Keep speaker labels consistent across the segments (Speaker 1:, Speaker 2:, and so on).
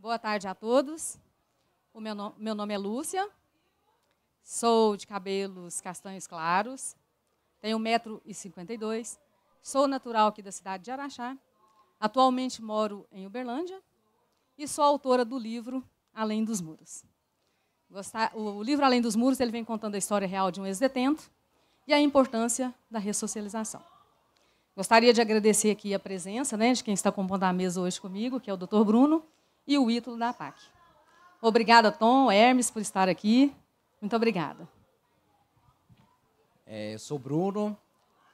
Speaker 1: Boa tarde a todos. O meu, no, meu nome é Lúcia, sou de cabelos castanhos claros, tenho 1,52m, sou natural aqui da cidade de Araxá, atualmente moro em Uberlândia e sou autora do livro Além dos Muros. O livro Além dos Muros ele vem contando a história real de um ex-detento e a importância da ressocialização. Gostaria de agradecer aqui a presença né, de quem está compondo a mesa hoje comigo, que é o Dr. Bruno, e o Ítalo da APAC. Obrigada, Tom, Hermes, por estar aqui. Muito obrigada.
Speaker 2: É, eu sou Bruno,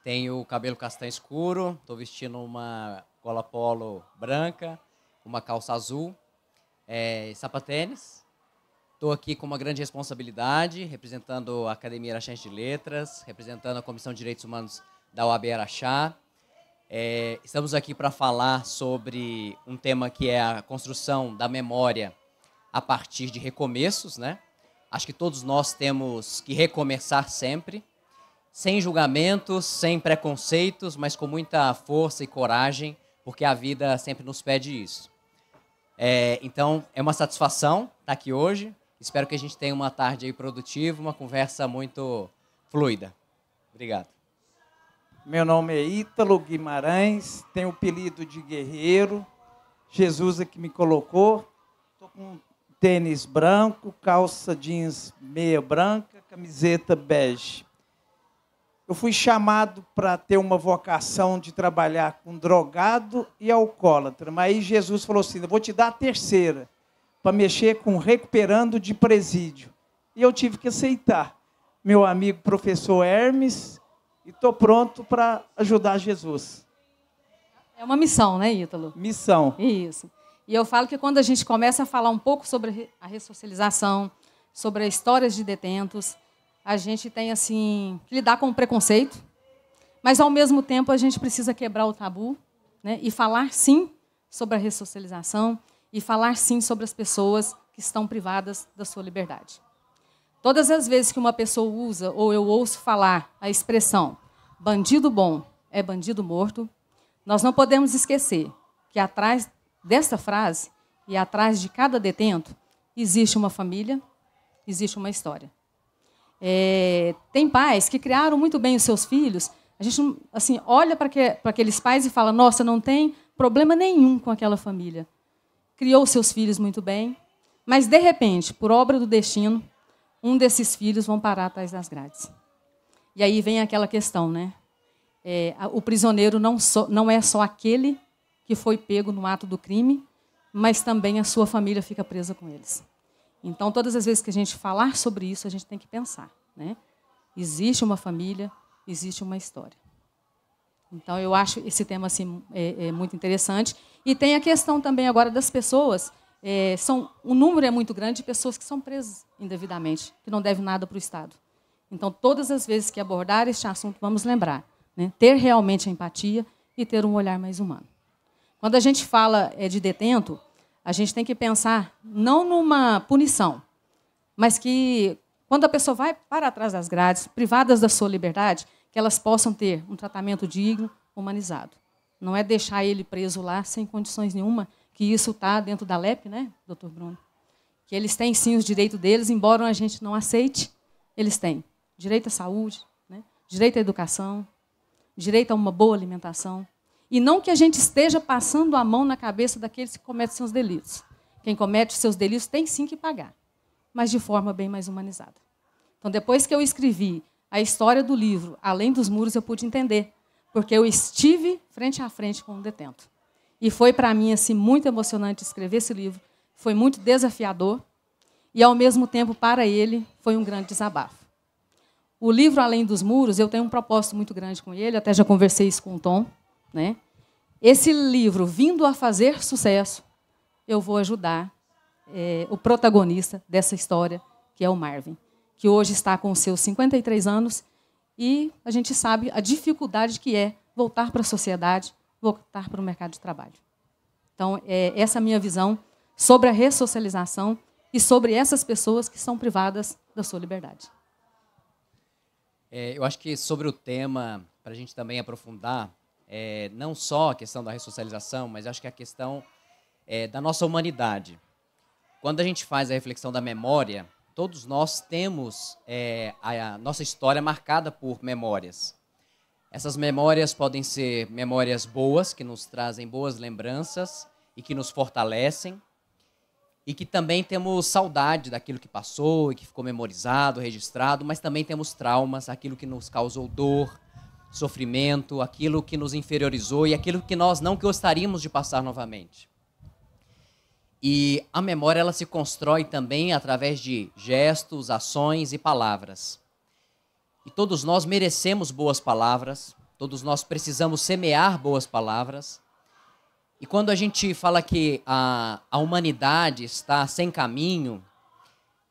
Speaker 2: tenho cabelo castanho escuro, estou vestindo uma cola polo branca, uma calça azul, é, sapatênis. Estou aqui com uma grande responsabilidade, representando a Academia Araxense de Letras, representando a Comissão de Direitos Humanos da UAB Araxá, é, estamos aqui para falar sobre um tema que é a construção da memória a partir de recomeços, né? Acho que todos nós temos que recomeçar sempre, sem julgamentos, sem preconceitos, mas com muita força e coragem, porque a vida sempre nos pede isso. É, então, é uma satisfação estar tá aqui hoje. Espero que a gente tenha uma tarde aí produtiva, uma conversa muito fluida. Obrigado. Meu nome é Ítalo Guimarães,
Speaker 3: tenho o apelido de guerreiro. Jesus é que me colocou. Estou com tênis branco, calça jeans meia branca, camiseta bege. Eu fui chamado para ter uma vocação de trabalhar com drogado e alcoólatra, mas aí Jesus falou assim: vou te dar a terceira, para mexer com recuperando de presídio. E eu tive que aceitar. Meu amigo professor Hermes e estou pronto para ajudar Jesus.
Speaker 1: É uma missão, né,
Speaker 3: Ítalo? Missão.
Speaker 1: Isso. E eu falo que quando a gente começa a falar um pouco sobre a ressocialização, sobre as histórias de detentos, a gente tem assim que lidar com o preconceito, mas ao mesmo tempo a gente precisa quebrar o tabu, né, e falar sim sobre a ressocialização e falar sim sobre as pessoas que estão privadas da sua liberdade. Todas as vezes que uma pessoa usa ou eu ouço falar a expressão bandido bom é bandido morto, nós não podemos esquecer que atrás dessa frase e atrás de cada detento existe uma família, existe uma história. É, tem pais que criaram muito bem os seus filhos. A gente assim olha para aqueles pais e fala: nossa, não tem problema nenhum com aquela família. Criou seus filhos muito bem, mas de repente, por obra do destino, um desses filhos vão parar atrás das grades. E aí vem aquela questão, né? É, o prisioneiro não, so, não é só aquele que foi pego no ato do crime, mas também a sua família fica presa com eles. Então, todas as vezes que a gente falar sobre isso, a gente tem que pensar, né? Existe uma família, existe uma história. Então, eu acho esse tema assim, é, é muito interessante. E tem a questão também agora das pessoas. É, são, o número é muito grande de pessoas que são presas indevidamente, que não devem nada para o Estado. Então, todas as vezes que abordar este assunto, vamos lembrar, né? ter realmente a empatia e ter um olhar mais humano. Quando a gente fala é, de detento, a gente tem que pensar não numa punição, mas que quando a pessoa vai para trás das grades, privadas da sua liberdade, que elas possam ter um tratamento digno, humanizado. Não é deixar ele preso lá sem condições nenhuma, que isso está dentro da LEP, né, doutor Bruno? Que eles têm sim os direitos deles, embora a gente não aceite, eles têm direito à saúde, né? direito à educação, direito a uma boa alimentação. E não que a gente esteja passando a mão na cabeça daqueles que cometem seus delitos. Quem comete seus delitos tem sim que pagar, mas de forma bem mais humanizada. Então, depois que eu escrevi a história do livro Além dos Muros, eu pude entender, porque eu estive frente a frente com o um detento. E foi para mim assim muito emocionante escrever esse livro, foi muito desafiador e ao mesmo tempo para ele foi um grande desabafo. O livro Além dos Muros, eu tenho um propósito muito grande com ele, até já conversei isso com o Tom. Né? Esse livro, vindo a fazer sucesso, eu vou ajudar é, o protagonista dessa história, que é o Marvin, que hoje está com seus 53 anos e a gente sabe a dificuldade que é voltar para a sociedade, voltar para o mercado de trabalho. Então, é essa é a minha visão sobre a ressocialização e sobre essas pessoas que são privadas da sua liberdade.
Speaker 2: É, eu acho que sobre o tema, para a gente também aprofundar, é, não só a questão da ressocialização, mas acho que a questão é, da nossa humanidade. Quando a gente faz a reflexão da memória, todos nós temos é, a, a nossa história marcada por memórias. Essas memórias podem ser memórias boas, que nos trazem boas lembranças e que nos fortalecem, e que também temos saudade daquilo que passou e que ficou memorizado, registrado, mas também temos traumas, aquilo que nos causou dor, sofrimento, aquilo que nos inferiorizou e aquilo que nós não gostaríamos de passar novamente. E a memória ela se constrói também através de gestos, ações e palavras. E todos nós merecemos boas palavras, todos nós precisamos semear boas palavras, e quando a gente fala que a, a humanidade está sem caminho,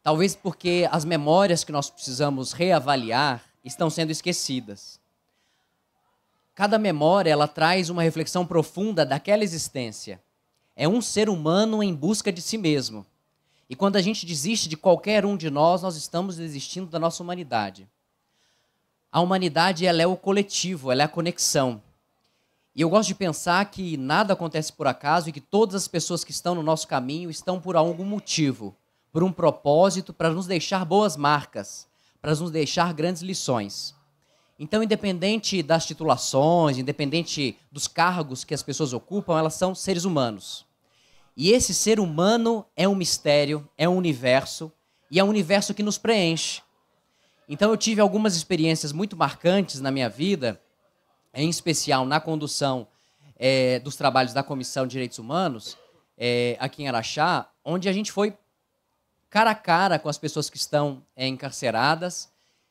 Speaker 2: talvez porque as memórias que nós precisamos reavaliar estão sendo esquecidas. Cada memória ela traz uma reflexão profunda daquela existência. É um ser humano em busca de si mesmo. E quando a gente desiste de qualquer um de nós, nós estamos desistindo da nossa humanidade. A humanidade ela é o coletivo, ela é a conexão. E eu gosto de pensar que nada acontece por acaso e que todas as pessoas que estão no nosso caminho estão por algum motivo, por um propósito, para nos deixar boas marcas, para nos deixar grandes lições. Então, independente das titulações, independente dos cargos que as pessoas ocupam, elas são seres humanos. E esse ser humano é um mistério, é um universo, e é um universo que nos preenche. Então, eu tive algumas experiências muito marcantes na minha vida em especial na condução é, dos trabalhos da Comissão de Direitos Humanos, é, aqui em Araxá, onde a gente foi cara a cara com as pessoas que estão é, encarceradas,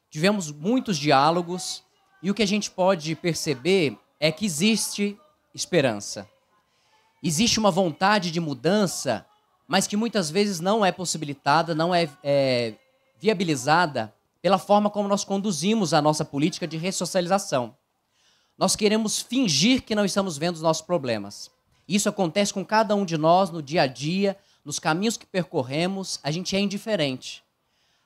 Speaker 2: tivemos muitos diálogos, e o que a gente pode perceber é que existe esperança. Existe uma vontade de mudança, mas que muitas vezes não é possibilitada, não é, é viabilizada pela forma como nós conduzimos a nossa política de ressocialização. Nós queremos fingir que não estamos vendo os nossos problemas. Isso acontece com cada um de nós no dia a dia, nos caminhos que percorremos, a gente é indiferente.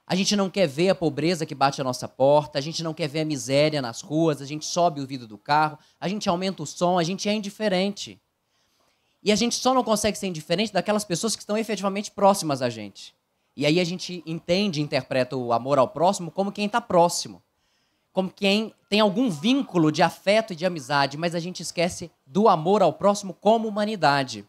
Speaker 2: A gente não quer ver a pobreza que bate a nossa porta, a gente não quer ver a miséria nas ruas, a gente sobe o vidro do carro, a gente aumenta o som, a gente é indiferente. E a gente só não consegue ser indiferente daquelas pessoas que estão efetivamente próximas a gente. E aí a gente entende, interpreta o amor ao próximo como quem está próximo como quem tem algum vínculo de afeto e de amizade, mas a gente esquece do amor ao próximo como humanidade.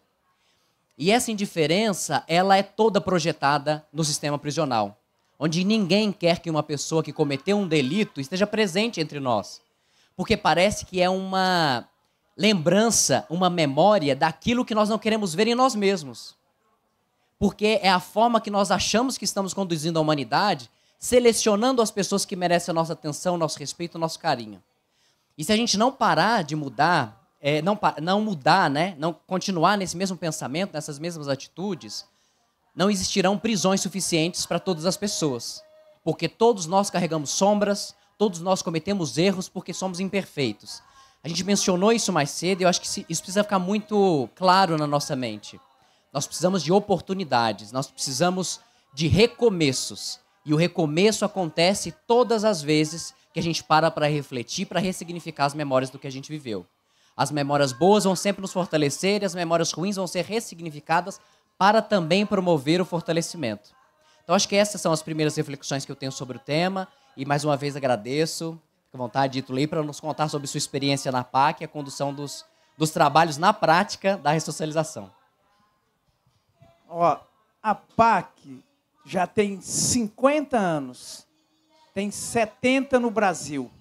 Speaker 2: E essa indiferença, ela é toda projetada no sistema prisional, onde ninguém quer que uma pessoa que cometeu um delito esteja presente entre nós, porque parece que é uma lembrança, uma memória daquilo que nós não queremos ver em nós mesmos. Porque é a forma que nós achamos que estamos conduzindo a humanidade selecionando as pessoas que merecem a nossa atenção, nosso respeito, nosso carinho. E se a gente não parar de mudar, é, não, não mudar, né? não continuar nesse mesmo pensamento, nessas mesmas atitudes, não existirão prisões suficientes para todas as pessoas. Porque todos nós carregamos sombras, todos nós cometemos erros porque somos imperfeitos. A gente mencionou isso mais cedo e eu acho que isso precisa ficar muito claro na nossa mente. Nós precisamos de oportunidades, nós precisamos de recomeços. E o recomeço acontece todas as vezes que a gente para para refletir, para ressignificar as memórias do que a gente viveu. As memórias boas vão sempre nos fortalecer e as memórias ruins vão ser ressignificadas para também promover o fortalecimento. Então, acho que essas são as primeiras reflexões que eu tenho sobre o tema. E mais uma vez agradeço, fica à vontade, Dito Lei, para nos contar sobre sua experiência na PAC e a condução dos, dos trabalhos na prática da ressocialização. Ó, a PAC
Speaker 3: já tem 50 anos, tem 70 no Brasil.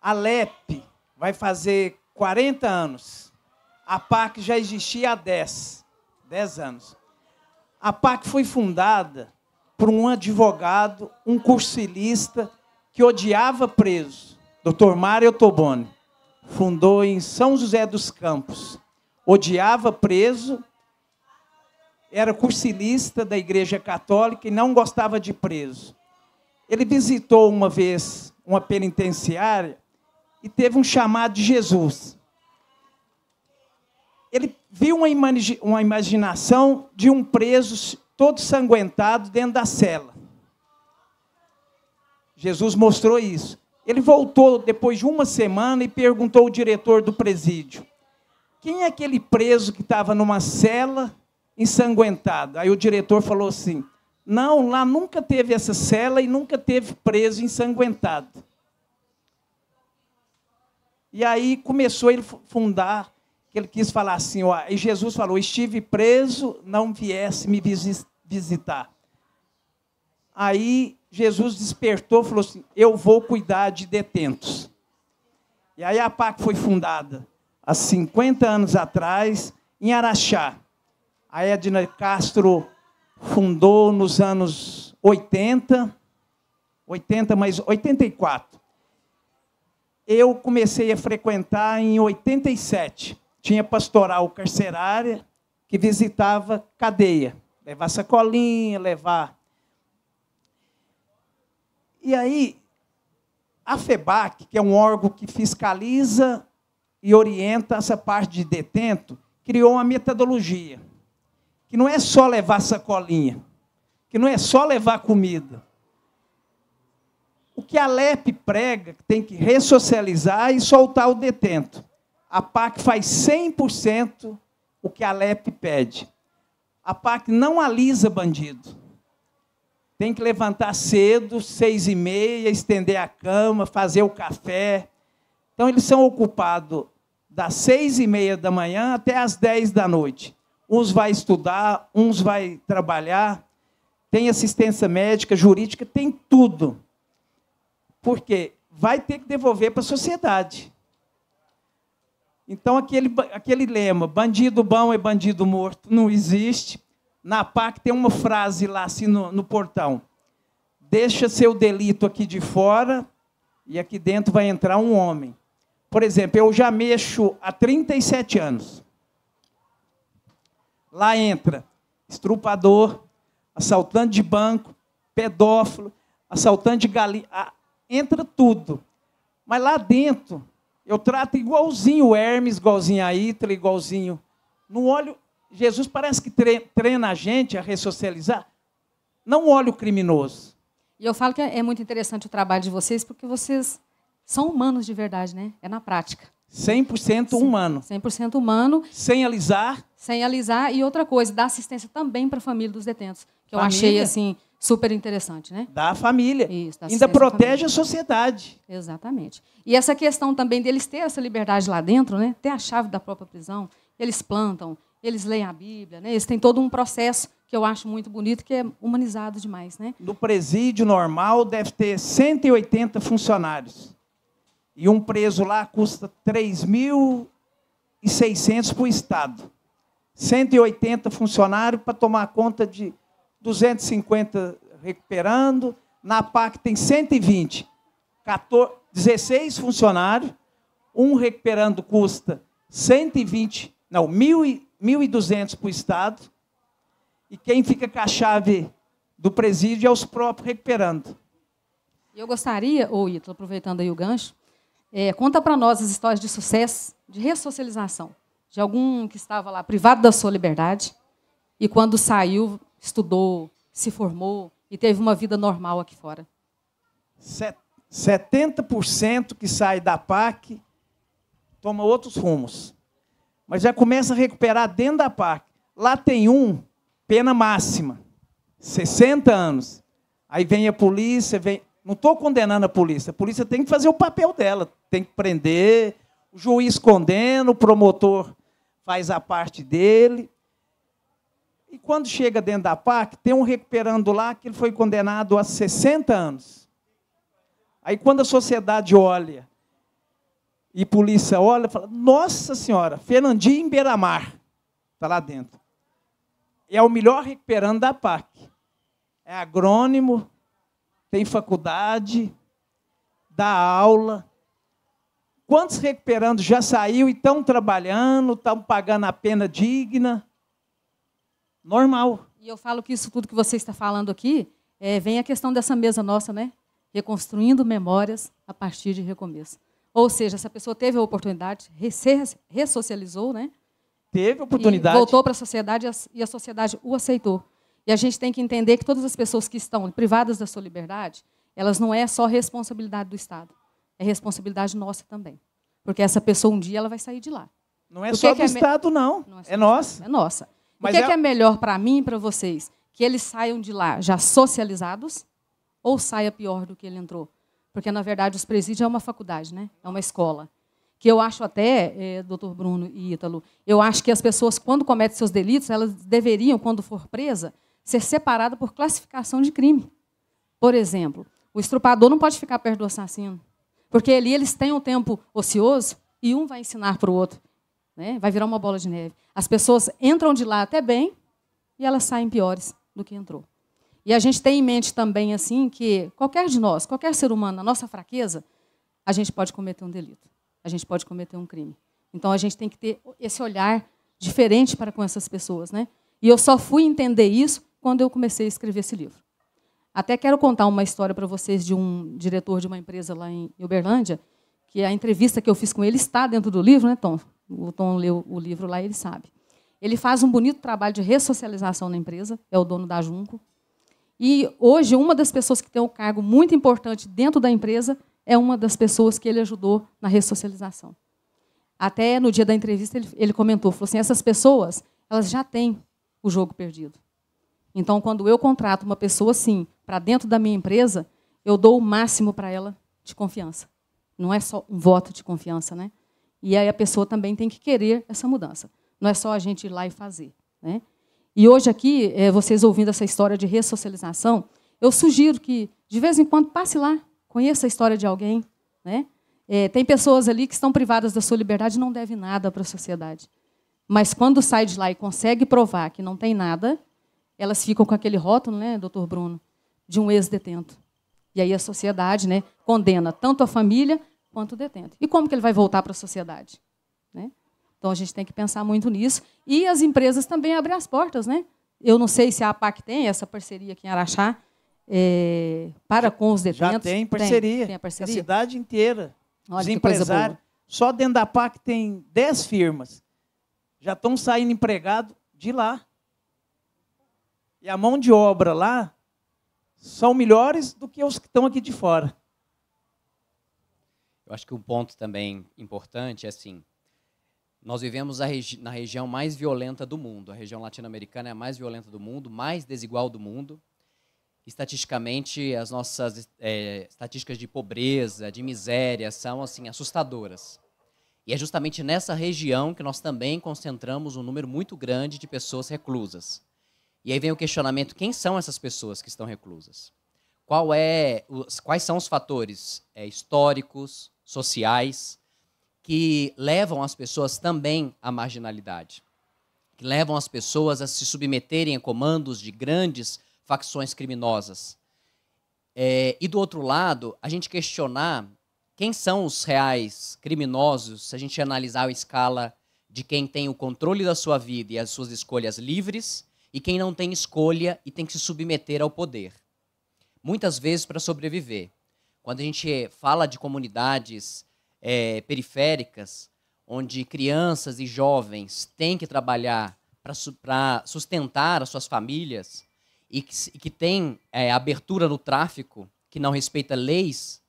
Speaker 3: A LEP vai fazer 40 anos. A PAC já existia há 10, 10 anos. A PAC foi fundada por um advogado, um cursilista que odiava preso, Dr. Mário Toboni. Fundou em São José dos Campos. Odiava preso era cursinista da Igreja Católica e não gostava de preso. Ele visitou uma vez uma penitenciária e teve um chamado de Jesus. Ele viu uma, uma imaginação de um preso todo sanguentado dentro da cela. Jesus mostrou isso. Ele voltou depois de uma semana e perguntou ao diretor do presídio: quem é aquele preso que estava numa cela ensanguentado. Aí o diretor falou assim: não, lá nunca teve essa cela e nunca teve preso ensanguentado. E aí começou ele fundar, que ele quis falar assim, ó, e Jesus falou: "Estive preso, não viesse me visitar". Aí Jesus despertou, falou assim: "Eu vou cuidar de detentos". E aí a PAC foi fundada há 50 anos atrás em Araxá. A Edna Castro fundou nos anos 80, 80, mas 84. Eu comecei a frequentar em 87. Tinha pastoral carcerária que visitava cadeia, levar sacolinha, levar. E aí, a FEBAC, que é um órgão que fiscaliza e orienta essa parte de detento, criou uma metodologia que não é só levar sacolinha, que não é só levar comida. O que a LEP prega que tem que ressocializar e soltar o detento. A PAC faz 100% o que a LEP pede. A PAC não alisa bandido. Tem que levantar cedo, seis e meia, estender a cama, fazer o café. Então, eles são ocupados das seis e meia da manhã até as dez da noite uns vai estudar, uns vai trabalhar, tem assistência médica, jurídica, tem tudo. Porque vai ter que devolver para a sociedade. Então, aquele, aquele lema, bandido bom é bandido morto, não existe. Na PAC tem uma frase lá assim no, no portão: deixa seu delito aqui de fora e aqui dentro vai entrar um homem. Por exemplo, eu já mexo há 37 anos. Lá entra estrupador, assaltante de banco, pedófilo, assaltante de galinha, entra tudo. Mas lá dentro, eu trato igualzinho o Hermes, igualzinho a Hitler, igualzinho. Não olho. Jesus parece que treina a gente a ressocializar. Não olha o criminoso.
Speaker 1: E eu falo que é, é muito interessante o trabalho de vocês, porque vocês são humanos de verdade, né? É na prática.
Speaker 3: 100% humano. 100% humano.
Speaker 1: Sem alisar. Sem alisar. E outra coisa, dá assistência também para a família dos detentos, que família. eu achei assim super interessante, né? Da família. Isso, da Ainda protege a sociedade. Exatamente. E essa questão também deles ter essa liberdade lá dentro, né? Ter a chave da própria prisão, eles plantam, eles leem a Bíblia, né? Eles têm todo um processo que eu acho muito bonito, que é humanizado demais, né? No
Speaker 3: presídio normal deve ter 180 funcionários. E um preso lá custa 3.600 para o Estado. 180 funcionários para tomar conta de 250 recuperando. Na PAC tem 120. 14, 16 funcionários. Um recuperando custa 120, não, 1.200 para o Estado. E quem fica com a chave do presídio é os próprios recuperando.
Speaker 1: Eu gostaria, ô Ito, aproveitando aí o gancho, é, conta para nós as histórias de sucesso, de ressocialização, de algum que estava lá privado da sua liberdade e quando saiu, estudou, se formou e teve uma vida normal aqui fora.
Speaker 3: 70% que sai da PAC toma outros rumos, mas já começa a recuperar dentro da PAC. Lá tem um, pena máxima, 60 anos. Aí vem a polícia, vem não estou condenando a polícia. A polícia tem que fazer o papel dela, tem que prender, o juiz condena, o promotor faz a parte dele. E quando chega dentro da PAC, tem um recuperando lá que ele foi condenado a 60 anos. Aí quando a sociedade olha e polícia olha, fala: "Nossa senhora, Fernandinho Beiramar está lá dentro. É o melhor recuperando da PAC. É agrônimo, tem faculdade, dá aula. Quantos recuperando já saiu e estão trabalhando, estão pagando a pena digna? Normal.
Speaker 1: E eu falo que isso tudo que você está falando aqui é, vem a questão dessa mesa nossa, né? Reconstruindo memórias a partir de recomeço. Ou seja, essa pessoa teve a oportunidade, ressocializou, né?
Speaker 3: Teve a oportunidade. voltou
Speaker 1: para a sociedade e a sociedade o aceitou. E a gente tem que entender que todas as pessoas que estão privadas da sua liberdade, elas não é só responsabilidade do Estado, é responsabilidade nossa também. Porque essa pessoa um dia ela vai sair de lá.
Speaker 3: Não é só é do é Estado,
Speaker 1: me... não. não é, é, é nossa. É nossa. Mas o que é, que é melhor para mim e para vocês? Que eles saiam de lá já socializados ou saia pior do que ele entrou? Porque, na verdade, os presídios é uma faculdade, né? é uma escola. Que eu acho até, é, doutor Bruno e Ítalo, eu acho que as pessoas, quando cometem seus delitos, elas deveriam, quando for presa, ser separada por classificação de crime. Por exemplo, o estrupador não pode ficar perto do assassino, porque ali eles têm um tempo ocioso e um vai ensinar para o outro. Né? Vai virar uma bola de neve. As pessoas entram de lá até bem e elas saem piores do que entrou. E a gente tem em mente também assim que qualquer de nós, qualquer ser humano, na nossa fraqueza, a gente pode cometer um delito, a gente pode cometer um crime. Então a gente tem que ter esse olhar diferente para com essas pessoas, né? E eu só fui entender isso quando eu comecei a escrever esse livro. Até quero contar uma história para vocês de um diretor de uma empresa lá em Uberlândia, que a entrevista que eu fiz com ele está dentro do livro, né, Tom? O Tom leu o livro lá, ele sabe. Ele faz um bonito trabalho de ressocialização na empresa, é o dono da Junco. E hoje, uma das pessoas que tem um cargo muito importante dentro da empresa é uma das pessoas que ele ajudou na ressocialização. Até no dia da entrevista, ele, ele comentou, falou assim, essas pessoas, elas já têm o jogo perdido. Então, quando eu contrato uma pessoa assim para dentro da minha empresa, eu dou o máximo para ela de confiança. Não é só um voto de confiança, né? E aí a pessoa também tem que querer essa mudança. Não é só a gente ir lá e fazer, né? E hoje aqui, eh, vocês ouvindo essa história de ressocialização, eu sugiro que de vez em quando passe lá, conheça a história de alguém, né? É, tem pessoas ali que estão privadas da sua liberdade e não devem nada para a sociedade. Mas quando sai de lá e consegue provar que não tem nada, elas ficam com aquele rótulo, né, doutor Bruno, de um ex-detento. E aí a sociedade né, condena tanto a família quanto o detento. E como que ele vai voltar para a sociedade? Né? Então a gente tem que pensar muito nisso. E as empresas também abrem as portas. Né? Eu não sei se a APAC tem essa parceria aqui em Araxá é, para com os detentos. Já tem parceria. Tem, tem a parceria. A
Speaker 3: cidade inteira. Olha, os empresários. Só dentro da PAC tem 10 firmas. Já estão saindo empregados de lá. E a mão de obra lá são melhores do que os que estão aqui de fora.
Speaker 2: Eu acho que um ponto também importante é assim, nós vivemos regi na região mais violenta do mundo. A região latino-americana é a mais violenta do mundo, mais desigual do mundo. Estatisticamente, as nossas é, estatísticas de pobreza, de miséria, são assim assustadoras. E é justamente nessa região que nós também concentramos um número muito grande de pessoas reclusas. E aí vem o questionamento: quem são essas pessoas que estão reclusas? Qual é, os, quais são os fatores é, históricos, sociais, que levam as pessoas também à marginalidade? Que levam as pessoas a se submeterem a comandos de grandes facções criminosas? É, e do outro lado, a gente questionar quem são os reais criminosos se a gente analisar a escala de quem tem o controle da sua vida e as suas escolhas livres e quem não tem escolha e tem que se submeter ao poder. Muitas vezes para sobreviver. Quando a gente fala de comunidades é, periféricas, onde crianças e jovens têm que trabalhar para sustentar as suas famílias e que, que tem é, abertura no tráfico, que não respeita leis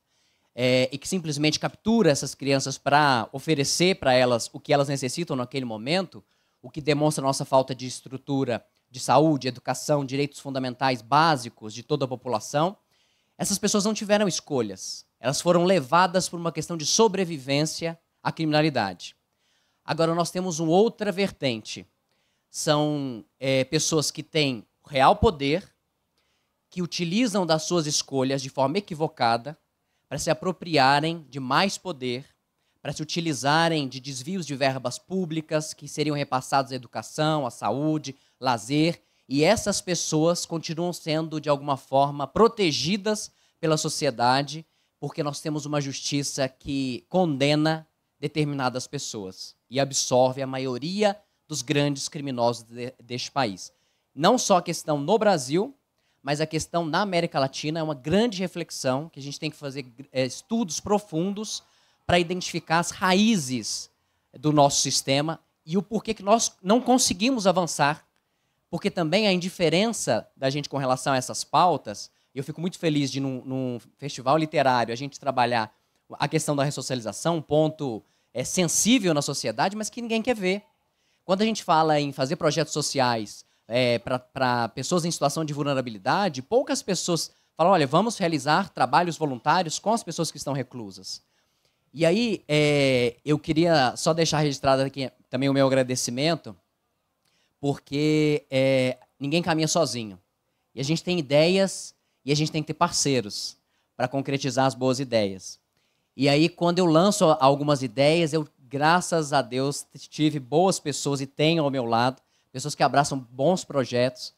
Speaker 2: é, e que simplesmente captura essas crianças para oferecer para elas o que elas necessitam naquele momento, o que demonstra nossa falta de estrutura de saúde, educação, direitos fundamentais básicos de toda a população, essas pessoas não tiveram escolhas. Elas foram levadas por uma questão de sobrevivência à criminalidade. Agora, nós temos uma outra vertente. São é, pessoas que têm real poder, que utilizam das suas escolhas de forma equivocada para se apropriarem de mais poder, para se utilizarem de desvios de verbas públicas que seriam repassados à educação, à saúde, lazer, e essas pessoas continuam sendo, de alguma forma, protegidas pela sociedade, porque nós temos uma justiça que condena determinadas pessoas e absorve a maioria dos grandes criminosos de, deste país. Não só a questão no Brasil, mas a questão na América Latina é uma grande reflexão que a gente tem que fazer é, estudos profundos para identificar as raízes do nosso sistema e o porquê que nós não conseguimos avançar porque também a indiferença da gente com relação a essas pautas, eu fico muito feliz de, num, num festival literário, a gente trabalhar a questão da ressocialização, um ponto é, sensível na sociedade, mas que ninguém quer ver. Quando a gente fala em fazer projetos sociais é, para pessoas em situação de vulnerabilidade, poucas pessoas falam: olha, vamos realizar trabalhos voluntários com as pessoas que estão reclusas. E aí, é, eu queria só deixar registrado aqui também o meu agradecimento porque é, ninguém caminha sozinho. E a gente tem ideias e a gente tem que ter parceiros para concretizar as boas ideias. E aí, quando eu lanço algumas ideias, eu, graças a Deus, tive boas pessoas e tenho ao meu lado, pessoas que abraçam bons projetos.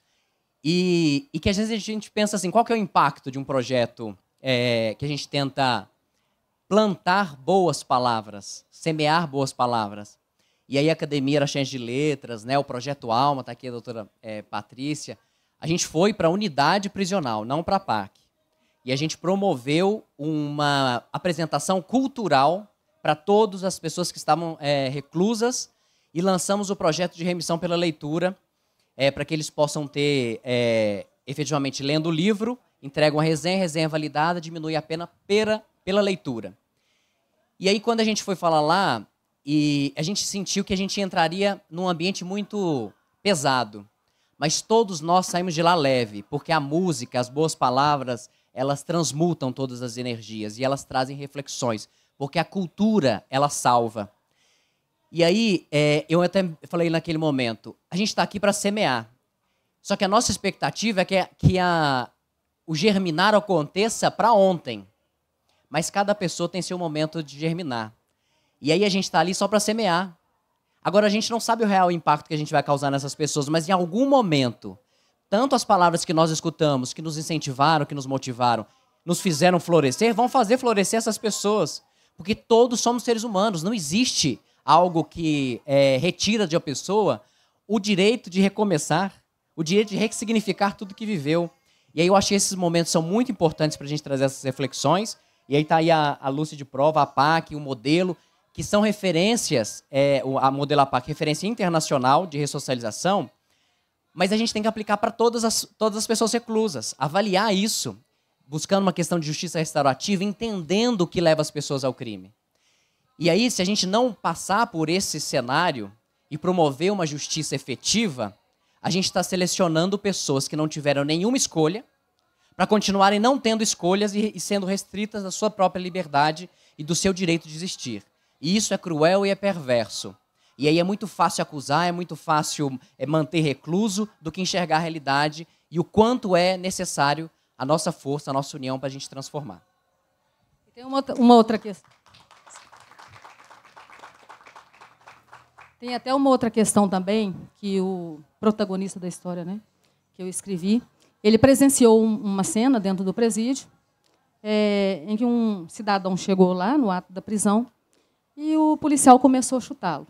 Speaker 2: E, e que às vezes a gente pensa assim: qual que é o impacto de um projeto é, que a gente tenta plantar boas palavras, semear boas palavras? E aí a academia era cheia de letras, né? O projeto Alma, tá aqui a doutora é, Patrícia. A gente foi para a unidade prisional, não para a PAC. E a gente promoveu uma apresentação cultural para todas as pessoas que estavam é, reclusas e lançamos o projeto de remissão pela leitura é, para que eles possam ter, é, efetivamente, lendo o livro, entregam a resenha, a resenha validada, diminui a pena pela, pela leitura. E aí, quando a gente foi falar lá, e a gente sentiu que a gente entraria num ambiente muito pesado. Mas todos nós saímos de lá leve, porque a música, as boas palavras, elas transmutam todas as energias e elas trazem reflexões, porque a cultura, ela salva. E aí, é, eu até falei naquele momento, a gente está aqui para semear. Só que a nossa expectativa é que, que a, o germinar aconteça para ontem. Mas cada pessoa tem seu momento de germinar. E aí a gente está ali só para semear. Agora a gente não sabe o real impacto que a gente vai causar nessas pessoas, mas em algum momento, tanto as palavras que nós escutamos, que nos incentivaram, que nos motivaram, nos fizeram florescer, vão fazer florescer essas pessoas. Porque todos somos seres humanos, não existe algo que é, retira de uma pessoa o direito de recomeçar, o direito de ressignificar tudo que viveu. E aí eu achei esses momentos são muito importantes para a gente trazer essas reflexões. E aí está aí a, a Lúcia de prova, a PAC, o modelo que são referências, é, a Modelapac, referência internacional de ressocialização, mas a gente tem que aplicar para todas as, todas as pessoas reclusas, avaliar isso, buscando uma questão de justiça restaurativa, entendendo o que leva as pessoas ao crime. E aí, se a gente não passar por esse cenário e promover uma justiça efetiva, a gente está selecionando pessoas que não tiveram nenhuma escolha para continuarem não tendo escolhas e, sendo restritas da sua própria liberdade e do seu direito de existir. E isso é cruel e é perverso. E aí é muito fácil acusar, é muito fácil é, manter recluso do que enxergar a realidade e o quanto é necessário a nossa força, a nossa união para a gente transformar.
Speaker 1: Tem uma, uma outra questão. Tem até uma outra questão também que o protagonista da história, né, que eu escrevi, ele presenciou uma cena dentro do presídio é, em que um cidadão chegou lá no ato da prisão e o policial começou a chutá-lo.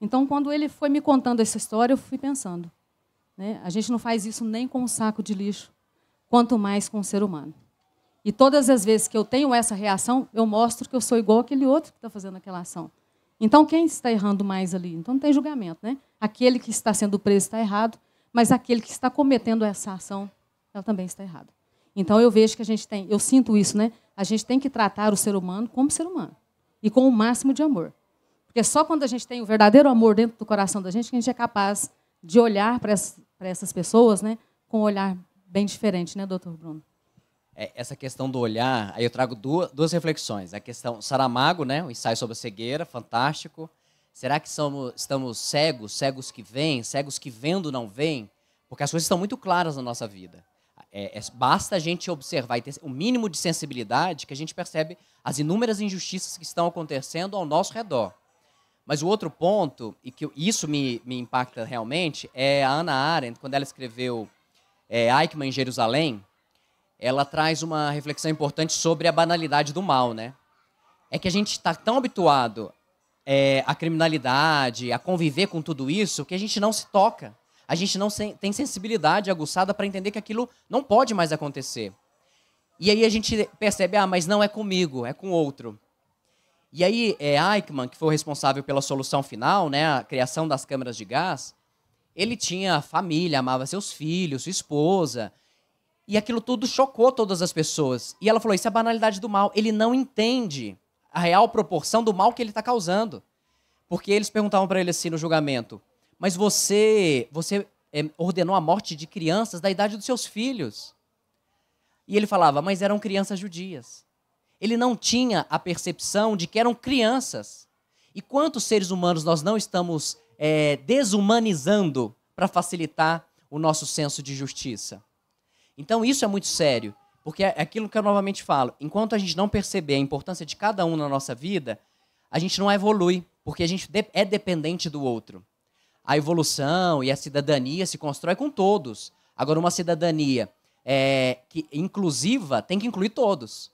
Speaker 1: Então, quando ele foi me contando essa história, eu fui pensando: né? a gente não faz isso nem com um saco de lixo, quanto mais com um ser humano. E todas as vezes que eu tenho essa reação, eu mostro que eu sou igual aquele outro que está fazendo aquela ação. Então, quem está errando mais ali? Então, não tem julgamento. Né? Aquele que está sendo preso está errado, mas aquele que está cometendo essa ação, ela também está errada. Então, eu vejo que a gente tem, eu sinto isso, né? a gente tem que tratar o ser humano como ser humano e com o máximo de amor. Porque só quando a gente tem o verdadeiro amor dentro do coração da gente que a gente é capaz de olhar para essas pessoas né, com um olhar bem diferente, né, doutor Bruno?
Speaker 2: É, essa questão do olhar, aí eu trago duas, duas reflexões. A questão Saramago, né, o ensaio sobre a cegueira, fantástico. Será que somos, estamos cegos, cegos que vêm, cegos que vendo não vêm? Porque as coisas estão muito claras na nossa vida. É, é, basta a gente observar e ter o mínimo de sensibilidade que a gente percebe as inúmeras injustiças que estão acontecendo ao nosso redor. Mas o outro ponto, e que isso me, me impacta realmente, é a Ana Arendt, quando ela escreveu é, Eichmann em Jerusalém, ela traz uma reflexão importante sobre a banalidade do mal, né? É que a gente está tão habituado é, à criminalidade, a conviver com tudo isso, que a gente não se toca a gente não tem sensibilidade aguçada para entender que aquilo não pode mais acontecer. E aí a gente percebe, ah, mas não é comigo, é com outro. E aí é, Eichmann, que foi o responsável pela solução final, né, a criação das câmaras de gás, ele tinha família, amava seus filhos, sua esposa, e aquilo tudo chocou todas as pessoas. E ela falou, isso é a banalidade do mal, ele não entende a real proporção do mal que ele está causando. Porque eles perguntavam para ele assim no julgamento, mas você, você é, ordenou a morte de crianças da idade dos seus filhos. E ele falava, mas eram crianças judias. Ele não tinha a percepção de que eram crianças. E quantos seres humanos nós não estamos é, desumanizando para facilitar o nosso senso de justiça? Então, isso é muito sério, porque é aquilo que eu novamente falo: enquanto a gente não perceber a importância de cada um na nossa vida, a gente não evolui, porque a gente é dependente do outro a evolução e a cidadania se constrói com todos. Agora, uma cidadania é, que inclusiva tem que incluir todos.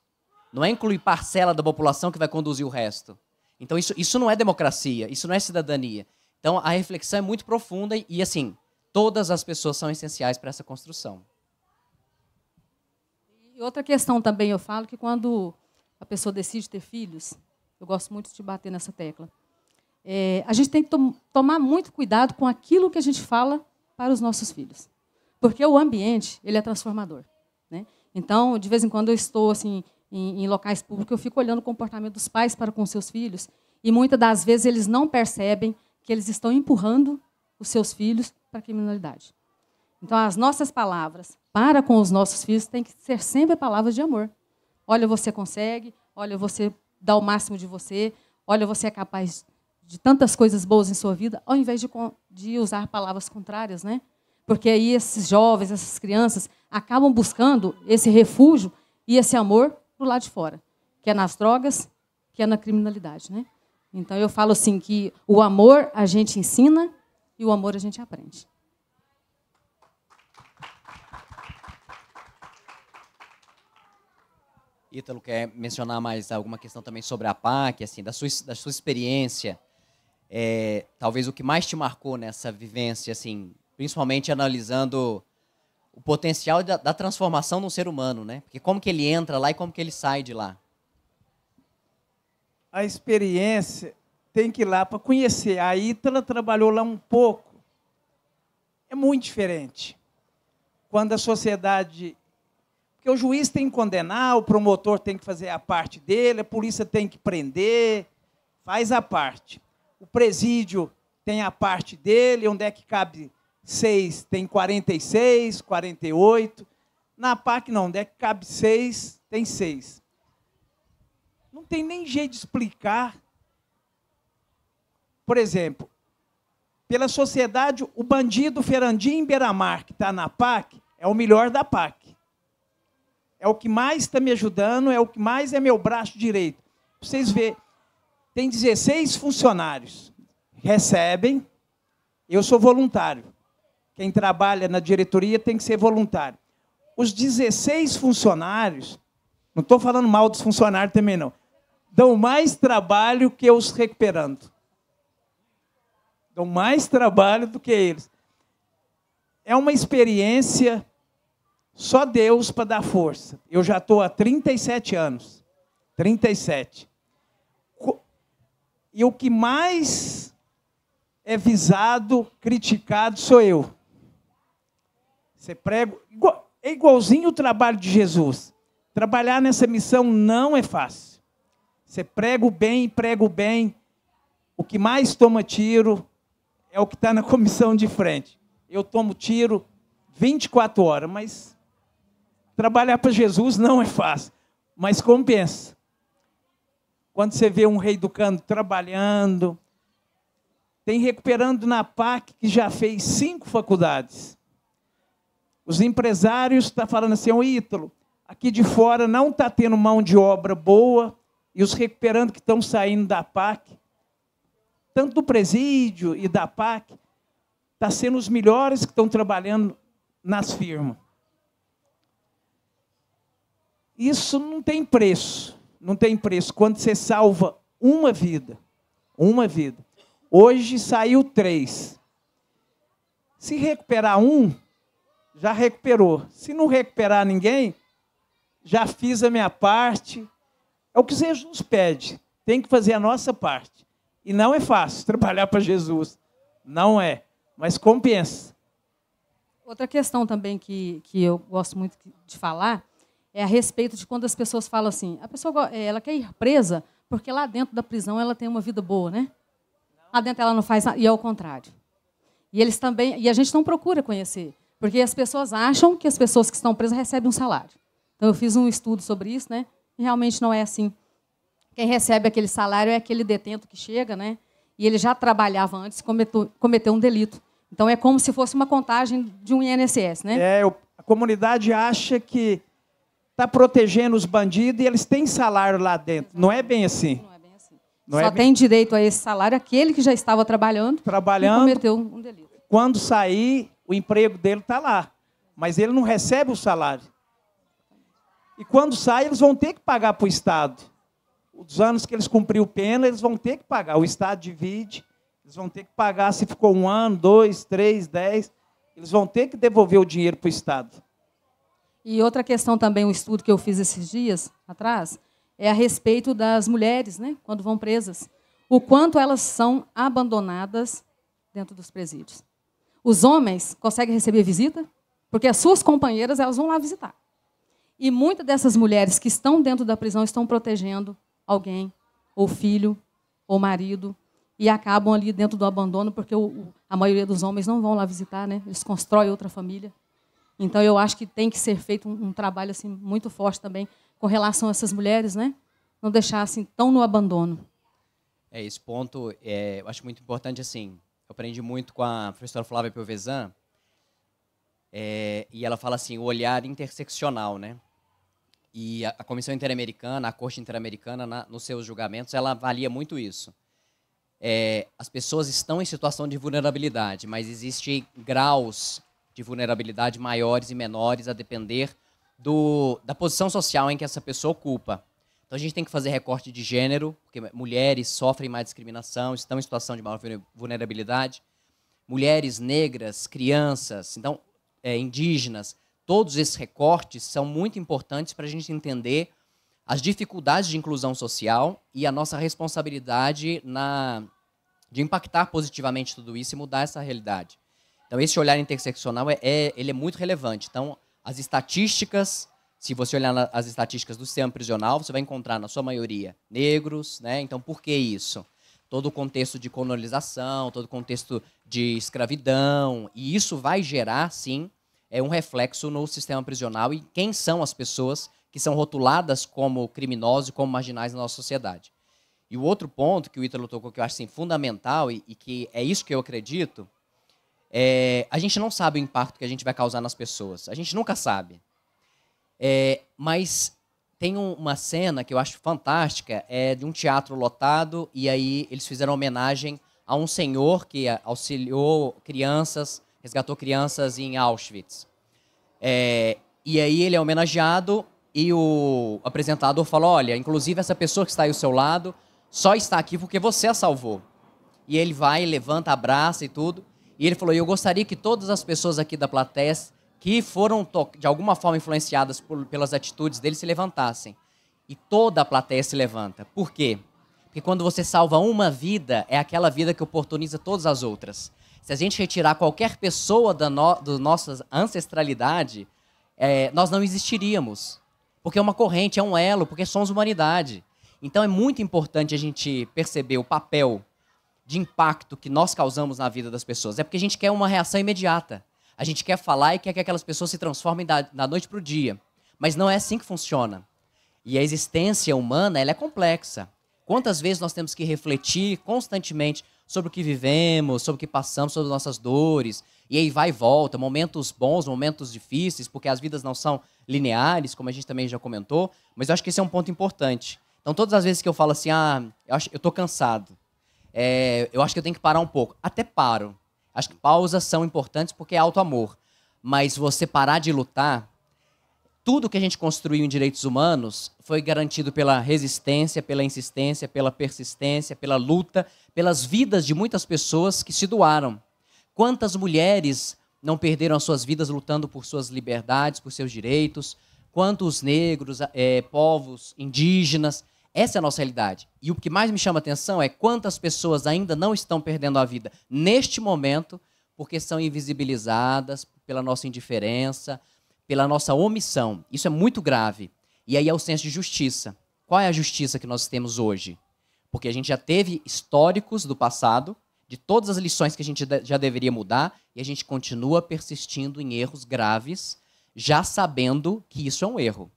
Speaker 2: Não é incluir parcela da população que vai conduzir o resto. Então, isso, isso não é democracia, isso não é cidadania. Então, a reflexão é muito profunda e, assim, todas as pessoas são essenciais para essa construção.
Speaker 1: E outra questão também, eu falo que quando a pessoa decide ter filhos, eu gosto muito de bater nessa tecla é, a gente tem que to tomar muito cuidado com aquilo que a gente fala para os nossos filhos, porque o ambiente ele é transformador. Né? Então, de vez em quando eu estou assim em, em locais públicos, eu fico olhando o comportamento dos pais para com seus filhos e muitas das vezes eles não percebem que eles estão empurrando os seus filhos para a criminalidade. Então, as nossas palavras para com os nossos filhos têm que ser sempre palavras de amor. Olha, você consegue, olha, você dá o máximo de você, olha, você é capaz de tantas coisas boas em sua vida, ao invés de, de usar palavras contrárias, né? Porque aí esses jovens, essas crianças, acabam buscando esse refúgio e esse amor do lado de fora, que é nas drogas, que é na criminalidade, né? Então eu falo assim que o amor a gente ensina e o amor a gente aprende.
Speaker 2: Ítalo quer mencionar mais alguma questão também sobre a PAC, assim, da sua, da sua experiência é, talvez o que mais te marcou nessa vivência, assim, principalmente analisando o potencial da, da transformação de um ser humano, né? Porque como que ele entra lá e como que ele sai de lá?
Speaker 3: A experiência tem que ir lá para conhecer. A Ítala trabalhou lá um pouco. É muito diferente. Quando a sociedade porque o juiz tem que condenar, o promotor tem que fazer a parte dele, a polícia tem que prender, faz a parte o presídio tem a parte dele, onde é que cabe seis tem 46, 48. Na PAC não, onde é que cabe seis tem seis. Não tem nem jeito de explicar. Por exemplo, pela sociedade, o bandido Ferandim Beiramar, que está na PAC, é o melhor da PAC. É o que mais está me ajudando, é o que mais é meu braço direito. vocês verem, tem 16 funcionários. Recebem. Eu sou voluntário. Quem trabalha na diretoria tem que ser voluntário. Os 16 funcionários, não estou falando mal dos funcionários também, não, dão mais trabalho que os recuperando. Dão mais trabalho do que eles. É uma experiência só Deus para dar força. Eu já estou há 37 anos. 37. E o que mais é visado, criticado sou eu. Você prega. É igualzinho o trabalho de Jesus. Trabalhar nessa missão não é fácil. Você prega o bem, prega o bem. O que mais toma tiro é o que está na comissão de frente. Eu tomo tiro 24 horas, mas trabalhar para Jesus não é fácil, mas compensa. Quando você vê um rei do canto trabalhando, tem recuperando na PAC que já fez cinco faculdades. Os empresários estão tá falando assim, o Ítalo, aqui de fora não está tendo mão de obra boa, e os recuperando que estão saindo da PAC, tanto do presídio e da PAC, está sendo os melhores que estão trabalhando nas firmas. Isso não tem preço não tem preço. Quando você salva uma vida, uma vida. Hoje saiu três. Se recuperar um, já recuperou. Se não recuperar ninguém, já fiz a minha parte. É o que Jesus pede. Tem que fazer a nossa parte. E não é fácil trabalhar para Jesus. Não é. Mas compensa.
Speaker 1: Outra questão também que, que eu gosto muito de falar é a respeito de quando as pessoas falam assim: a pessoa é, ela quer ir presa porque lá dentro da prisão ela tem uma vida boa, né? Lá dentro ela não faz nada, e ao é contrário. E eles também, e a gente não procura conhecer, porque as pessoas acham que as pessoas que estão presas recebem um salário. Então eu fiz um estudo sobre isso, né? E realmente não é assim. Quem recebe aquele salário é aquele detento que chega, né? E ele já trabalhava antes, cometeu, cometeu um delito. Então é como se fosse uma contagem de um INSS, né? É,
Speaker 3: a comunidade acha que está protegendo os bandidos e eles têm salário lá dentro. Não é bem assim. Não é bem assim. É Só é bem... tem
Speaker 1: direito a esse salário aquele que já estava trabalhando,
Speaker 3: trabalhando e cometeu um delito. Quando sair, o emprego dele está lá, mas ele não recebe o salário. E quando sai, eles vão ter que pagar para o Estado. Os anos que eles cumpriram pena, eles vão ter que pagar. O Estado divide, eles vão ter que pagar se ficou um ano, dois, três, dez. Eles vão ter que devolver o dinheiro para o Estado. E
Speaker 1: outra questão também, um estudo que eu fiz esses dias atrás, é a respeito das mulheres, né, quando vão presas. O quanto elas são abandonadas dentro dos presídios. Os homens conseguem receber visita, porque as suas companheiras elas vão lá visitar. E muitas dessas mulheres que estão dentro da prisão estão protegendo alguém, ou filho, ou marido, e acabam ali dentro do abandono, porque o, a maioria dos homens não vão lá visitar, né? eles constroem outra família. Então eu acho que tem que ser feito um, um trabalho assim muito forte também com relação a essas mulheres, né? Não deixar assim tão no abandono.
Speaker 2: É esse ponto, é, eu acho muito importante assim. Eu aprendi muito com a professora Flávia Piovesan, é, e ela fala assim, o olhar interseccional, né? E a, a Comissão Interamericana, a Corte Interamericana, na, nos seus julgamentos, ela avalia muito isso. É, as pessoas estão em situação de vulnerabilidade, mas existem graus de vulnerabilidade maiores e menores a depender do, da posição social em que essa pessoa ocupa. Então a gente tem que fazer recorte de gênero, porque mulheres sofrem mais discriminação, estão em situação de maior vulnerabilidade. Mulheres negras, crianças, então é, indígenas, todos esses recortes são muito importantes para a gente entender as dificuldades de inclusão social e a nossa responsabilidade na de impactar positivamente tudo isso e mudar essa realidade. Então, esse olhar interseccional é, é, ele é muito relevante. Então, as estatísticas, se você olhar na, as estatísticas do sistema prisional, você vai encontrar, na sua maioria, negros. Né? Então, por que isso? Todo o contexto de colonização, todo o contexto de escravidão. E isso vai gerar, sim, é um reflexo no sistema prisional e quem são as pessoas que são rotuladas como criminosos e como marginais na nossa sociedade. E o outro ponto que o Ítalo tocou, que eu acho assim, fundamental e, e que é isso que eu acredito, é, a gente não sabe o impacto que a gente vai causar nas pessoas. A gente nunca sabe. É, mas tem um, uma cena que eu acho fantástica, é de um teatro lotado, e aí eles fizeram homenagem a um senhor que auxiliou crianças, resgatou crianças em Auschwitz. É, e aí ele é homenageado e o apresentador fala, olha, inclusive essa pessoa que está aí ao seu lado só está aqui porque você a salvou. E ele vai, levanta, abraça e tudo. E ele falou: Eu gostaria que todas as pessoas aqui da plateia que foram de alguma forma influenciadas por, pelas atitudes dele se levantassem. E toda a plateia se levanta. Por quê? Porque quando você salva uma vida, é aquela vida que oportuniza todas as outras. Se a gente retirar qualquer pessoa da no, nossa ancestralidade, é, nós não existiríamos. Porque é uma corrente, é um elo, porque somos humanidade. Então é muito importante a gente perceber o papel de impacto que nós causamos na vida das pessoas. É porque a gente quer uma reação imediata. A gente quer falar e quer que aquelas pessoas se transformem da, da noite para o dia. Mas não é assim que funciona. E a existência humana ela é complexa. Quantas vezes nós temos que refletir constantemente sobre o que vivemos, sobre o que passamos, sobre nossas dores, e aí vai e volta, momentos bons, momentos difíceis, porque as vidas não são lineares, como a gente também já comentou, mas eu acho que esse é um ponto importante. Então, todas as vezes que eu falo assim, ah, eu, acho, eu cansado, é, eu acho que eu tenho que parar um pouco. Até paro. Acho que pausas são importantes porque é auto-amor. Mas você parar de lutar, tudo que a gente construiu em direitos humanos foi garantido pela resistência, pela insistência, pela persistência, pela luta, pelas vidas de muitas pessoas que se doaram. Quantas mulheres não perderam as suas vidas lutando por suas liberdades, por seus direitos? Quantos negros, é, povos indígenas, essa é a nossa realidade. E o que mais me chama a atenção é quantas pessoas ainda não estão perdendo a vida neste momento porque são invisibilizadas pela nossa indiferença, pela nossa omissão. Isso é muito grave. E aí é o senso de justiça. Qual é a justiça que nós temos hoje? Porque a gente já teve históricos do passado, de todas as lições que a gente já deveria mudar, e a gente continua persistindo em erros graves, já sabendo que isso é um erro.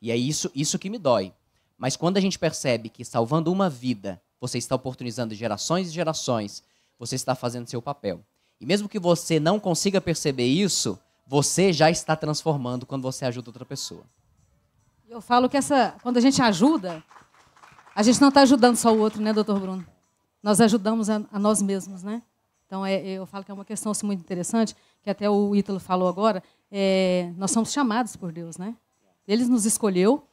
Speaker 2: E é isso, isso que me dói. Mas quando a gente percebe que salvando uma vida, você está oportunizando gerações e gerações, você está fazendo seu papel. E mesmo que você não consiga perceber isso, você já está transformando quando você ajuda outra pessoa.
Speaker 1: Eu falo que essa, quando a gente ajuda, a gente não está ajudando só o outro, né, doutor Bruno? Nós ajudamos a, a nós mesmos, né? Então, é, eu falo que é uma questão assim, muito interessante, que até o Ítalo falou agora, é, nós somos chamados por Deus, né? Ele nos escolheu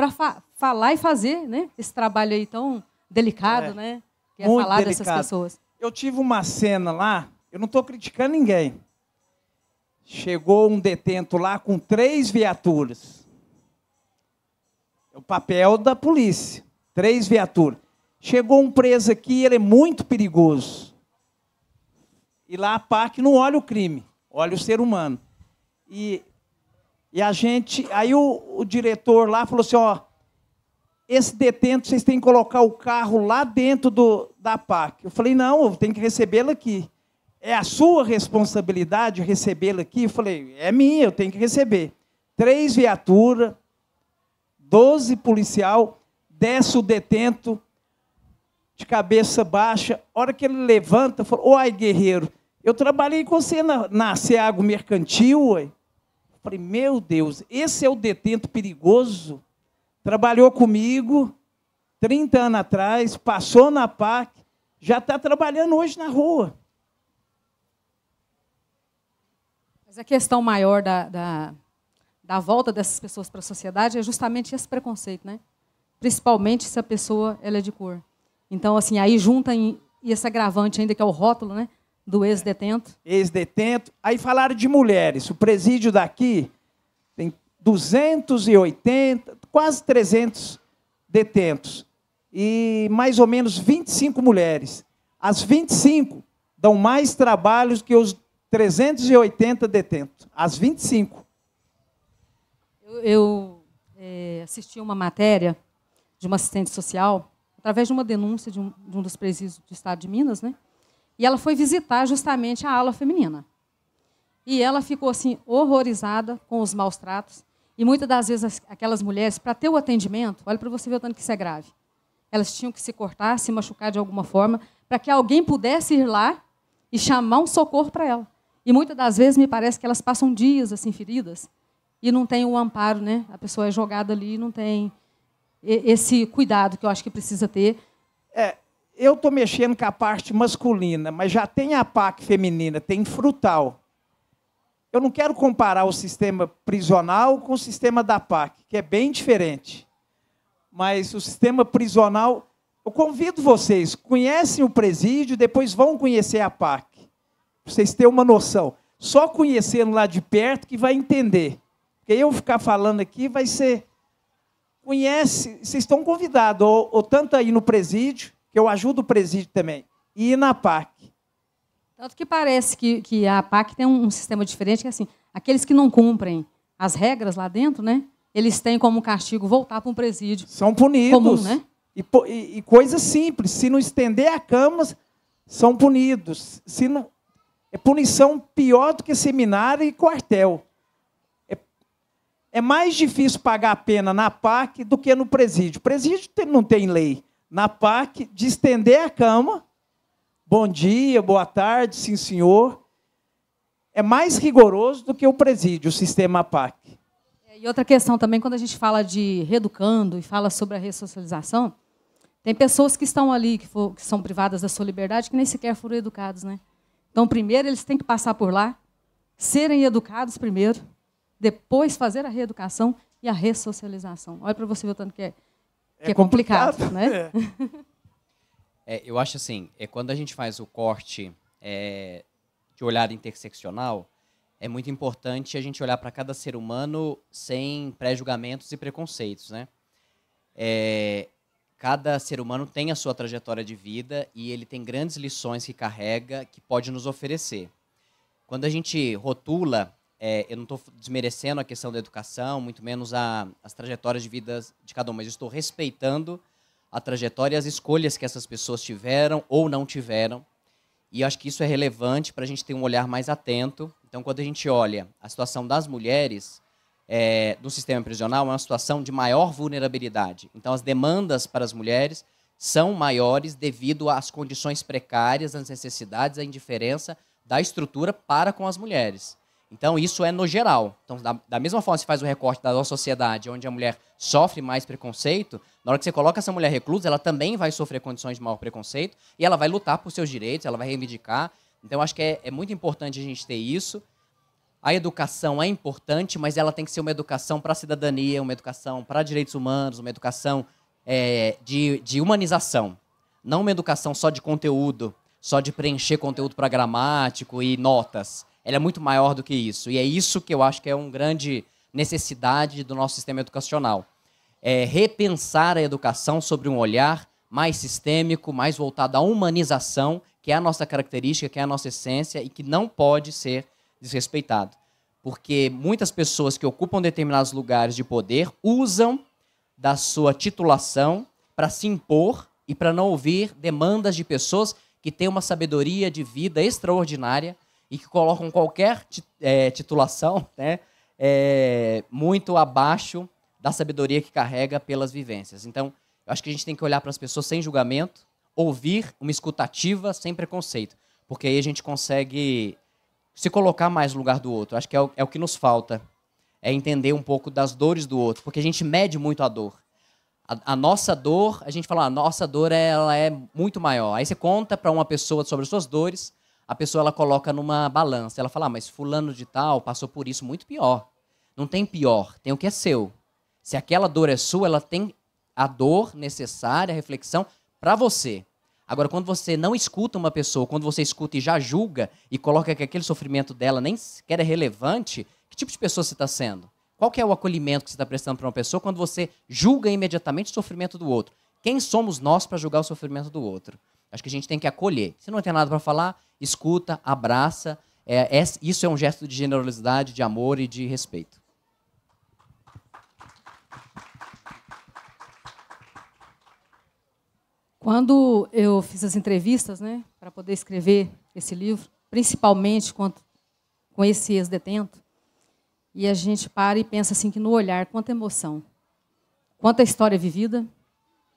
Speaker 1: para fa falar e fazer né, esse trabalho aí tão delicado, é, né? Que é falar delicado. dessas pessoas.
Speaker 3: Eu tive uma cena lá, eu não estou criticando ninguém. Chegou um detento lá com três viaturas. É o papel da polícia. Três viaturas. Chegou um preso aqui, ele é muito perigoso. E lá a PAC não olha o crime, olha o ser humano. E e a gente, aí o, o diretor lá falou assim, ó, esse detento vocês têm que colocar o carro lá dentro do, da PAC. Eu falei, não, eu tenho que recebê-la aqui. É a sua responsabilidade recebê-la aqui? Eu falei, é minha, eu tenho que receber. Três viaturas, doze policial, desce o detento de cabeça baixa. A hora que ele levanta, falou, uai, guerreiro, eu trabalhei com você na, na Ceago Mercantil, uai. Falei, meu Deus, esse é o detento perigoso. Trabalhou comigo 30 anos atrás, passou na PAC, já está trabalhando hoje na rua.
Speaker 1: Mas a questão maior da, da, da volta dessas pessoas para a sociedade é justamente esse preconceito, né? Principalmente se a pessoa ela é de cor. Então, assim, aí junta em, e esse agravante ainda que é o rótulo, né? Do ex-detento.
Speaker 3: É, ex-detento. Aí falaram de mulheres. O presídio daqui tem 280, quase 300 detentos. E mais ou menos 25 mulheres. As 25 dão mais trabalhos que os 380 detentos. As 25.
Speaker 1: Eu, eu é, assisti uma matéria de uma assistente social, através de uma denúncia de um, de um dos presídios do estado de Minas, né? E ela foi visitar justamente a ala feminina. E ela ficou assim horrorizada com os maus tratos. E muitas das vezes aquelas mulheres, para ter o atendimento, olha para você ver o tanto que isso é grave. Elas tinham que se cortar, se machucar de alguma forma, para que alguém pudesse ir lá e chamar um socorro para ela. E muitas das vezes me parece que elas passam dias assim feridas e não tem o amparo, né? A pessoa é jogada ali e não tem esse cuidado que eu acho que precisa ter.
Speaker 3: É, eu estou mexendo com a parte masculina, mas já tem a PAC feminina, tem frutal. Eu não quero comparar o sistema prisional com o sistema da PAC, que é bem diferente. Mas o sistema prisional, eu convido vocês, conhecem o presídio, depois vão conhecer a PAC. Para vocês terem uma noção. Só conhecendo lá de perto que vai entender. Porque eu ficar falando aqui vai ser conhece, vocês estão convidados ou, ou tanto aí no presídio que eu ajudo o presídio também, e na PAC.
Speaker 1: Tanto que parece que, que a PAC tem um, sistema diferente, que é assim, aqueles que não cumprem as regras lá dentro, né? Eles têm como castigo voltar para um presídio. São punidos. Comum, né?
Speaker 3: E, e, e coisa simples, se não estender a cama, são punidos. Se não, é punição pior do que seminário e quartel. É, é mais difícil pagar a pena na PAC do que no presídio. Presídio não tem lei na PAC de estender a cama. Bom dia, boa tarde, sim senhor. É mais rigoroso do que o presídio, o sistema PAC.
Speaker 1: É, e outra questão também, quando a gente fala de reeducando e fala sobre a ressocialização, tem pessoas que estão ali, que, for, que são privadas da sua liberdade, que nem sequer foram educados. Né? Então, primeiro, eles têm que passar por lá, serem educados primeiro, depois fazer a reeducação e a ressocialização. Olha para você ver o tanto que é é que é complicado, complicado né?
Speaker 2: É. é, eu acho assim, é quando a gente faz o corte é, de olhar interseccional, é muito importante a gente olhar para cada ser humano sem pré-julgamentos e preconceitos, né? É, cada ser humano tem a sua trajetória de vida e ele tem grandes lições que carrega que pode nos oferecer. Quando a gente rotula é, eu não estou desmerecendo a questão da educação, muito menos a, as trajetórias de vida de cada um, mas estou respeitando a trajetória e as escolhas que essas pessoas tiveram ou não tiveram. E acho que isso é relevante para a gente ter um olhar mais atento. Então, quando a gente olha a situação das mulheres é, no sistema prisional, é uma situação de maior vulnerabilidade. Então, as demandas para as mulheres são maiores devido às condições precárias, às necessidades, à indiferença da estrutura para com as mulheres. Então, isso é no geral. Então, da, da, mesma forma que você faz o recorte da nossa sociedade, onde a mulher sofre mais preconceito, na hora que você coloca essa mulher reclusa, ela também vai sofrer condições de maior preconceito e ela vai lutar por seus direitos, ela vai reivindicar. Então, acho que é, é muito importante a gente ter isso. A educação é importante, mas ela tem que ser uma educação para a cidadania, uma educação para direitos humanos, uma educação é, de, de humanização. Não uma educação só de conteúdo, só de preencher conteúdo para gramático e notas ela é muito maior do que isso. E é isso que eu acho que é uma grande necessidade do nosso sistema educacional. É repensar a educação sobre um olhar mais sistêmico, mais voltado à humanização, que é a nossa característica, que é a nossa essência e que não pode ser desrespeitado. Porque muitas pessoas que ocupam determinados lugares de poder usam da sua titulação para se impor e para não ouvir demandas de pessoas que têm uma sabedoria de vida extraordinária, e que colocam qualquer é, titulação né, é, muito abaixo da sabedoria que carrega pelas vivências. Então, eu acho que a gente tem que olhar para as pessoas sem julgamento, ouvir uma escutativa sem preconceito, porque aí a gente consegue se colocar mais no lugar do outro. Acho que é o, é o que nos falta, é entender um pouco das dores do outro, porque a gente mede muito a dor. A, a, nossa dor, a gente fala, ah, a nossa dor ela é muito maior. Aí você conta para uma pessoa sobre as suas dores, a pessoa ela coloca numa balança. Ela fala, ah, mas fulano de tal passou por isso muito pior. Não tem pior, tem o que é seu. Se aquela dor é sua, ela tem a dor necessária, a reflexão para você. Agora, quando você não escuta uma pessoa, quando você escuta e já julga e coloca que aquele sofrimento dela nem sequer é relevante, que tipo de pessoa você está sendo? Qual que é o acolhimento que você está prestando para uma pessoa quando você julga imediatamente o sofrimento do outro? Quem somos nós para julgar o sofrimento do outro? Acho que a gente tem que acolher. Se não tem nada para falar, escuta, abraça. É, é, isso é um gesto de generosidade, de amor e de respeito.
Speaker 1: Quando eu fiz as entrevistas, né, para poder escrever esse livro, principalmente com, com esse ex-detento, e a gente para e pensa assim que no olhar quanta emoção, quanta história vivida,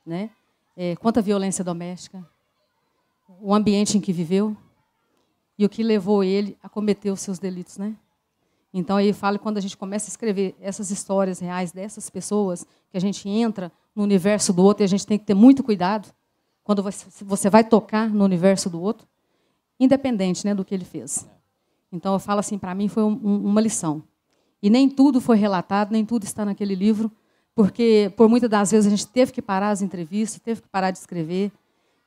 Speaker 1: né, é, quanta violência doméstica, o ambiente em que viveu e o que levou ele a cometer os seus delitos, né? Então ele fala quando a gente começa a escrever essas histórias reais dessas pessoas, que a gente entra no universo do outro e a gente tem que ter muito cuidado quando você vai tocar no universo do outro, independente, né, do que ele fez. Então eu falo assim, para mim foi um, uma lição. E nem tudo foi relatado, nem tudo está naquele livro, porque por muitas das vezes a gente teve que parar as entrevistas, teve que parar de escrever,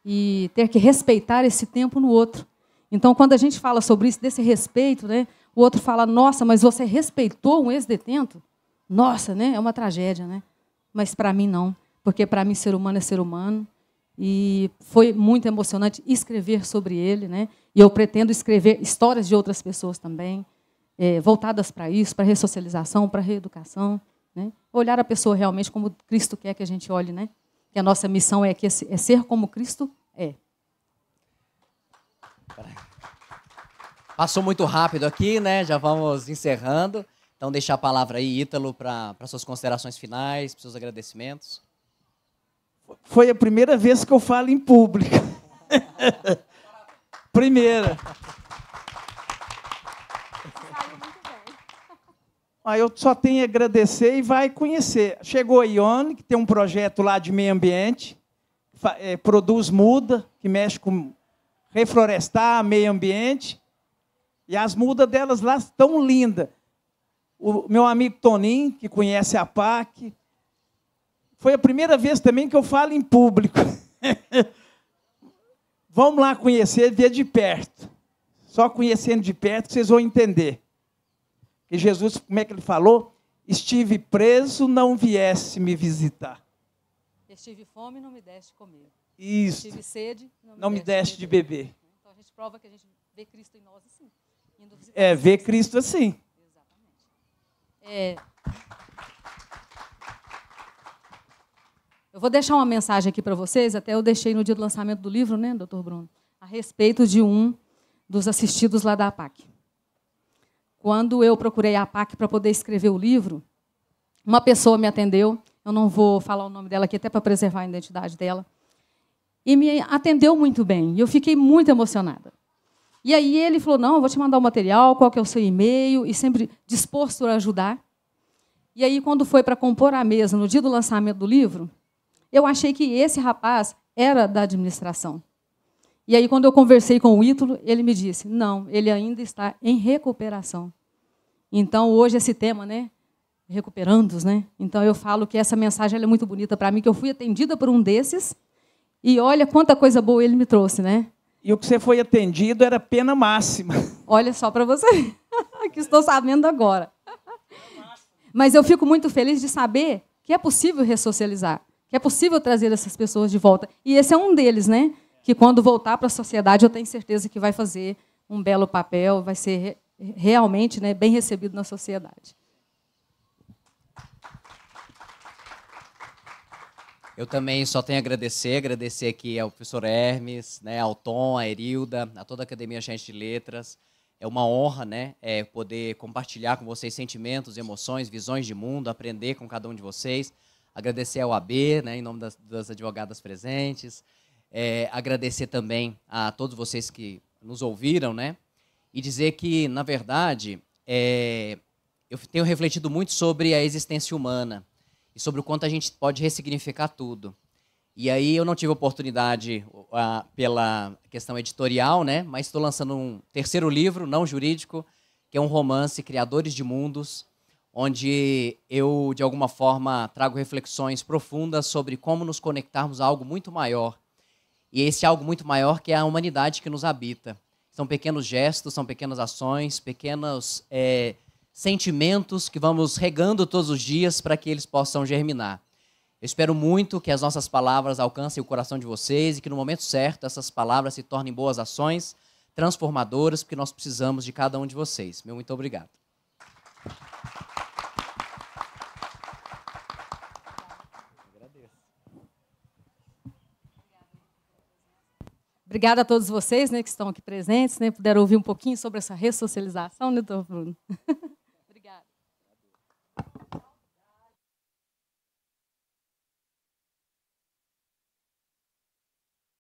Speaker 1: e ter que respeitar esse tempo no outro. Então, quando a gente fala sobre isso, desse respeito, né, o outro fala, nossa, mas você respeitou um ex-detento? Nossa, né, é uma tragédia, né? Mas para mim não, porque para mim ser humano é ser humano. E foi muito emocionante escrever sobre ele, né? E eu pretendo escrever histórias de outras pessoas também, é, voltadas para isso, para ressocialização, para reeducação, né? Olhar a pessoa realmente como Cristo quer que a gente olhe, né? que a nossa missão é, que é ser como Cristo é.
Speaker 2: Passou muito rápido aqui, né? Já vamos encerrando. Então, deixar a palavra aí, Ítalo, para suas considerações finais, para seus agradecimentos.
Speaker 3: Foi a primeira vez que eu falo em público. primeira. Aí eu só tenho a agradecer e vai conhecer. Chegou a Ione, que tem um projeto lá de meio ambiente, é, produz muda, que mexe com reflorestar, meio ambiente. E as mudas delas lá estão lindas. O meu amigo Toninho, que conhece a PAC, foi a primeira vez também que eu falo em público. Vamos lá conhecer, ver de perto. Só conhecendo de perto vocês vão entender. Que Jesus, como é que ele falou? Estive preso, não viesse me visitar.
Speaker 1: Estive fome, não me deste comer.
Speaker 3: Isso. Estive sede, não, não me, deste, me deste de beber. Então
Speaker 1: a gente prova que a gente vê Cristo em nós assim.
Speaker 3: É, ver Cristo assim. Exatamente. É...
Speaker 1: Eu vou deixar uma mensagem aqui para vocês, até eu deixei no dia do lançamento do livro, né, doutor Bruno? A respeito de um dos assistidos lá da APAC. Quando eu procurei a PAC para poder escrever o livro, uma pessoa me atendeu, eu não vou falar o nome dela aqui, até para preservar a identidade dela, e me atendeu muito bem, e eu fiquei muito emocionada. E aí ele falou, não, eu vou te mandar o um material, qual que é o seu e-mail, e sempre disposto a ajudar. E aí, quando foi para compor a mesa, no dia do lançamento do livro, eu achei que esse rapaz era da administração. E aí, quando eu conversei com o Ítalo, ele me disse: não, ele ainda está em recuperação. Então, hoje, esse tema, né? Recuperandos, né? Então, eu falo que essa mensagem é muito bonita para mim, que eu fui atendida por um desses, e olha quanta coisa boa ele me trouxe, né?
Speaker 3: E o que você foi atendido era pena máxima.
Speaker 1: Olha só para você, que estou sabendo agora. Mas eu fico muito feliz de saber que é possível ressocializar, que é possível trazer essas pessoas de volta. E esse é um deles, né? que quando voltar para a sociedade eu tenho certeza que vai fazer um belo papel, vai ser realmente né, bem recebido na sociedade.
Speaker 2: Eu também só tenho a agradecer, agradecer aqui ao professor Hermes, né, ao Tom, à Erilda, a toda a Academia Gente de Letras. É uma honra né, é, poder compartilhar com vocês sentimentos, emoções, visões de mundo, aprender com cada um de vocês. Agradecer ao AB, né, em nome das, das advogadas presentes é, agradecer também a todos vocês que nos ouviram, né? E dizer que, na verdade, é, eu tenho refletido muito sobre a existência humana e sobre o quanto a gente pode ressignificar tudo. E aí eu não tive oportunidade pela questão editorial, né? Mas estou lançando um terceiro livro, não jurídico, que é um romance Criadores de Mundos, onde eu de alguma forma trago reflexões profundas sobre como nos conectarmos a algo muito maior e esse algo muito maior que é a humanidade que nos habita. São pequenos gestos, são pequenas ações, pequenos é, sentimentos que vamos regando todos os dias para que eles possam germinar. Eu espero muito que as nossas palavras alcancem o coração de vocês e que no momento certo essas palavras se tornem boas ações transformadoras, porque nós precisamos de cada um de vocês. Meu muito obrigado.
Speaker 1: Obrigada a todos vocês né, que estão aqui presentes, né, puderam ouvir um pouquinho sobre essa ressocialização, né, doutor Bruno?